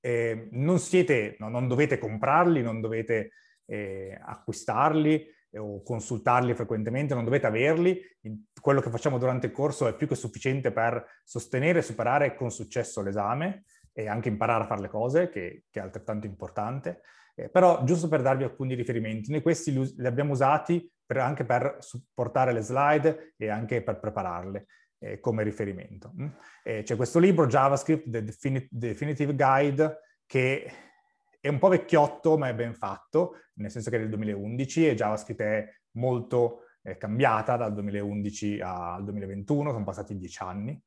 Eh, non, siete, no, non dovete comprarli, non dovete eh, acquistarli eh, o consultarli frequentemente, non dovete averli. Quello che facciamo durante il corso è più che sufficiente per sostenere e superare con successo l'esame e anche imparare a fare le cose, che, che è altrettanto importante. Eh, però giusto per darvi alcuni riferimenti, noi questi li, li abbiamo usati per, anche per supportare le slide e anche per prepararle eh, come riferimento. Mm? Eh, c'è questo libro JavaScript, The Definitive Guide, che è un po' vecchiotto ma è ben fatto, nel senso che è del 2011 e JavaScript è molto cambiata dal 2011 al 2021, sono passati dieci anni.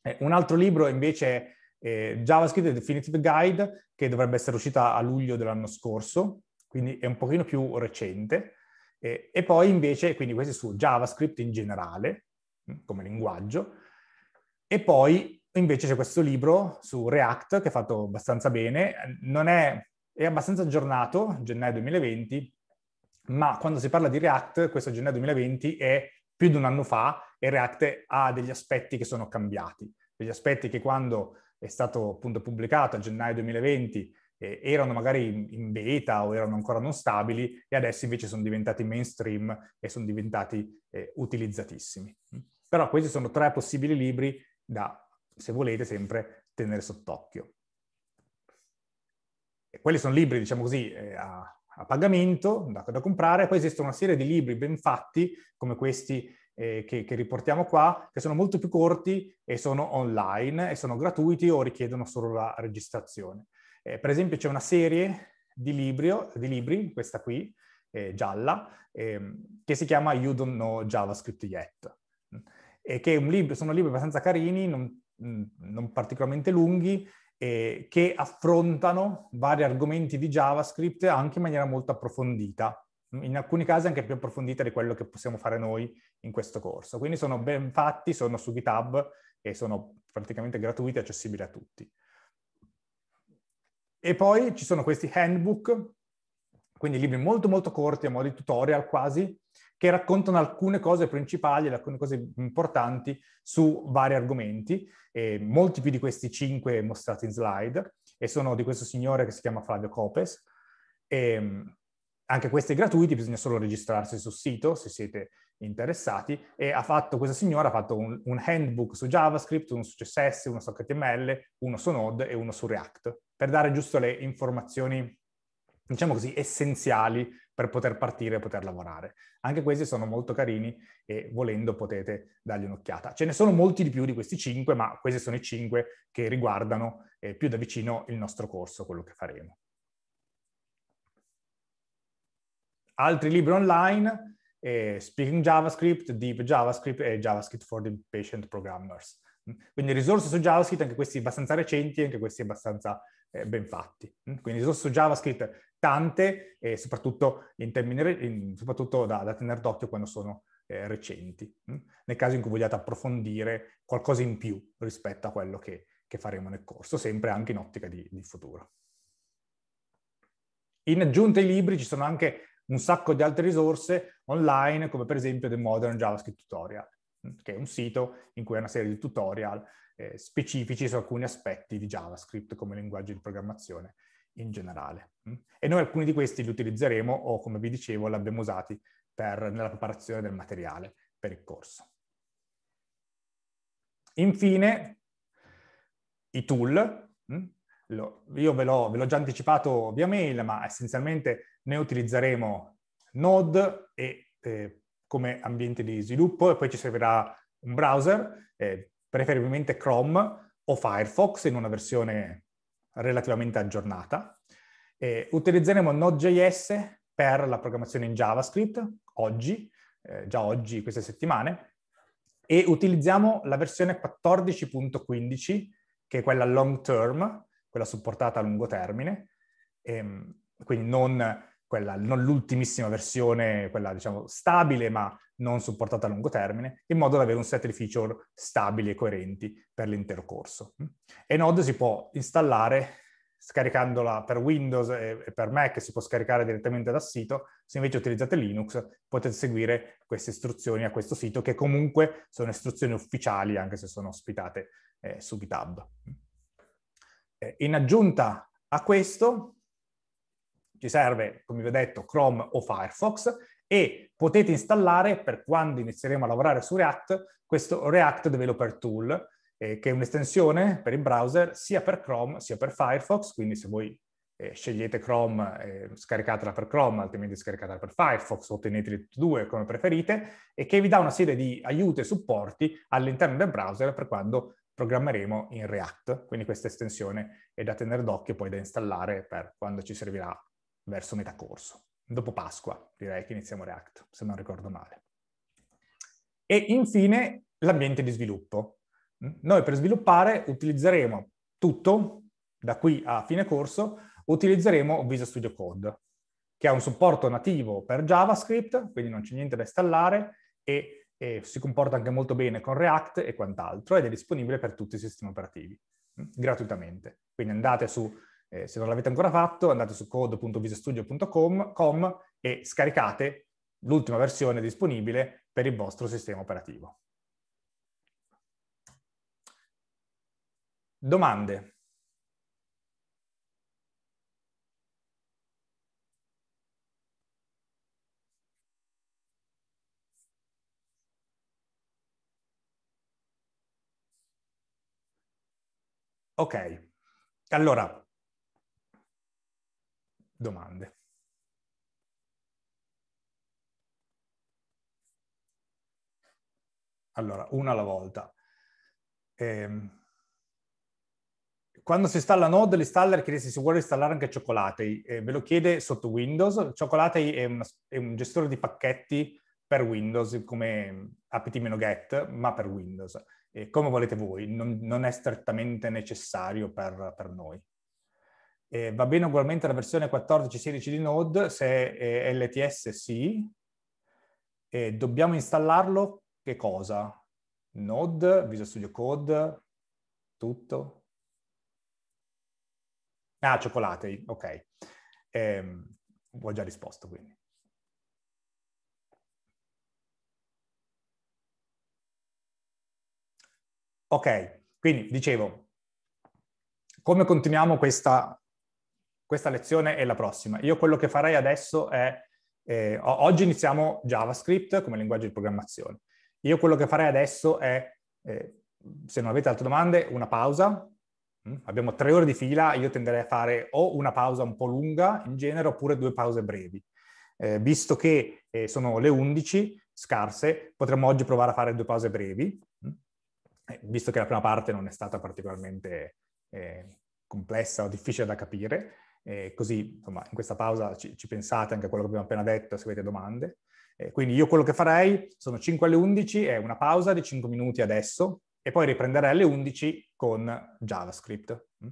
Eh, un altro libro invece è eh, JavaScript Definitive Guide che dovrebbe essere uscita a luglio dell'anno scorso, quindi è un pochino più recente. Eh, e poi invece, quindi questo è su JavaScript in generale, mm, come linguaggio. E poi invece c'è questo libro su React che è fatto abbastanza bene, è, è abbastanza aggiornato, gennaio 2020, ma quando si parla di React, questo gennaio 2020 è più di un anno fa e React ha degli aspetti che sono cambiati, degli aspetti che quando è stato appunto pubblicato a gennaio 2020 eh, erano magari in, beta o erano ancora non stabili e adesso invece sono diventati mainstream e sono diventati eh, utilizzatissimi. Però questi sono tre possibili libri da, se volete, sempre tenere sott'occhio. Quelli sono libri, diciamo così, eh, a, a pagamento da, da comprare, poi esistono una serie di libri ben fatti, come questi eh, che, che, riportiamo qua, che sono molto più corti e sono online e sono gratuiti o richiedono solo la registrazione. Eh, per esempio c'è una serie di, librio, di libri, questa qui, eh, gialla, ehm, che si chiama You Don't Know JavaScript Yet, e che libro, sono libri abbastanza carini, non, mm, non particolarmente lunghi, che affrontano vari argomenti di JavaScript anche in maniera molto approfondita in alcuni casi anche più approfondita di quello che possiamo fare noi in questo corso. Quindi sono ben fatti, sono su GitHub e sono praticamente gratuiti e accessibili a tutti. E poi ci sono questi handbook, quindi libri molto molto corti a modo di tutorial quasi, che raccontano alcune cose principali, alcune cose importanti su vari argomenti, e molti più di questi cinque mostrati in slide, e sono di questo signore che si chiama Flavio Copes, e, ehm, anche questi gratuiti, bisogna solo registrarsi sul sito se siete interessati e ha fatto, questa signora ha fatto un, un handbook su JavaScript, uno su CSS, uno su HTML, uno su Node e uno su React, per dare giusto le informazioni, diciamo così, essenziali per poter partire e poter lavorare. Anche questi sono molto carini e volendo potete dargli un'occhiata. Ce ne sono molti di più di questi cinque, ma questi sono i cinque che riguardano eh, più da vicino il nostro corso, quello che faremo. altri libri online, eh, Speaking JavaScript, Deep JavaScript e JavaScript for the Patient Programmers. Mm. Quindi risorse su JavaScript, anche questi abbastanza recenti, anche questi abbastanza eh, ben fatti. Mm. Quindi risorse su JavaScript tante, e soprattutto, in termini, in, soprattutto da, da tenere d'occhio quando sono eh, recenti, mm. nel caso in cui vogliate approfondire qualcosa in più rispetto a quello che, che faremo nel corso, sempre anche in ottica di, di futuro. In aggiunta ai libri ci sono anche un sacco di altre risorse online, come per esempio The Modern JavaScript Tutorial, che è un sito in cui è una serie di tutorial eh, specifici su alcuni aspetti di JavaScript come linguaggio di programmazione in generale. Mm? E noi alcuni di questi li utilizzeremo o, come vi dicevo, li abbiamo usati per, nella preparazione del materiale per il corso. Infine, i tool. Mm? Io ve l'ho già anticipato via mail, ma essenzialmente ne utilizzeremo Node e, eh, come ambiente di sviluppo e poi ci servirà un browser, eh, preferibilmente Chrome o Firefox in una versione relativamente aggiornata. Eh, utilizzeremo Node.js per la programmazione in JavaScript oggi, eh, già oggi, queste settimane, e utilizziamo la versione 14.15, che è quella long term, quella supportata a lungo termine, ehm, quindi non quella non l'ultimissima versione, quella diciamo stabile ma non supportata a lungo termine, in modo da avere un set di feature stabili e coerenti per l'intero corso. E Node si può installare scaricandola per Windows e per Mac, si può scaricare direttamente dal sito, se invece utilizzate Linux potete seguire queste istruzioni a questo sito che comunque sono istruzioni ufficiali anche se sono ospitate eh, su GitHub. in aggiunta a questo ci serve, come vi ho detto, Chrome o Firefox e potete installare, per quando inizieremo a lavorare su React, questo React Developer Tool, eh, che è un'estensione per il browser sia per Chrome sia per Firefox, quindi se voi eh, scegliete Chrome, eh, scaricatela per Chrome, altrimenti scaricatela per Firefox, o otteneteli tutti e due come preferite, e che vi dà una serie di aiuti e supporti all'interno del browser per quando programmeremo in React. Quindi questa estensione è da tenere d'occhio e poi da installare per quando ci servirà verso metà corso, dopo Pasqua direi che iniziamo React, se non ricordo male. E infine l'ambiente di sviluppo. Noi per sviluppare utilizzeremo tutto, da qui a fine corso, utilizzeremo Visual Studio Code, che ha un supporto nativo per JavaScript, quindi non c'è niente da installare e, e si comporta anche molto bene con React e quant'altro ed è disponibile per tutti i sistemi operativi, mm, gratuitamente. Quindi andate su eh, se non l'avete ancora fatto, andate su code.visestudio.com e scaricate l'ultima versione disponibile per il vostro sistema operativo. Domande? Ok, allora domande. Allora, una alla volta. Ehm, quando si installa Node, l'installer chiede se si vuole installare anche Cioccolatei. Eh, ve lo chiede sotto Windows. Cioccolatei è, una, è un gestore di pacchetti per Windows, come apt-get, ma per Windows. Eh, come volete voi, non, non è strettamente necessario per, per noi. Eh, va bene ugualmente la versione 14.16 di Node, se è LTS sì. Eh, dobbiamo installarlo? Che cosa? Node, Visual Studio Code, tutto? Ah, cioccolate, ok. Eh, ho già risposto quindi. Ok, quindi dicevo, come continuiamo questa questa lezione e la prossima. Io quello che farei adesso è, eh, oggi iniziamo JavaScript come linguaggio di programmazione. Io quello che farei adesso è, eh, se non avete altre domande, una pausa. Mm? Abbiamo tre ore di fila, io tenderei a fare o una pausa un po' lunga in genere oppure due pause brevi. Eh, visto che eh, sono le 11 scarse, potremmo oggi provare a fare due pause brevi, mm? Eh, visto che la prima parte non è stata particolarmente eh, complessa o difficile da capire. Eh, così, insomma, in questa pausa ci, ci, pensate anche a quello che abbiamo appena detto, se avete domande. Eh, quindi io quello che farei, sono 5 alle 11, è una pausa di 5 minuti adesso, e poi riprenderei alle 11 con JavaScript. Mm.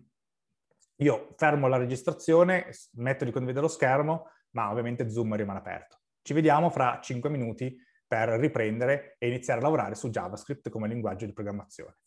Io fermo la registrazione, smetto di condividere lo schermo, ma ovviamente Zoom rimane aperto. Ci vediamo fra 5 minuti per riprendere e iniziare a lavorare su JavaScript come linguaggio di programmazione.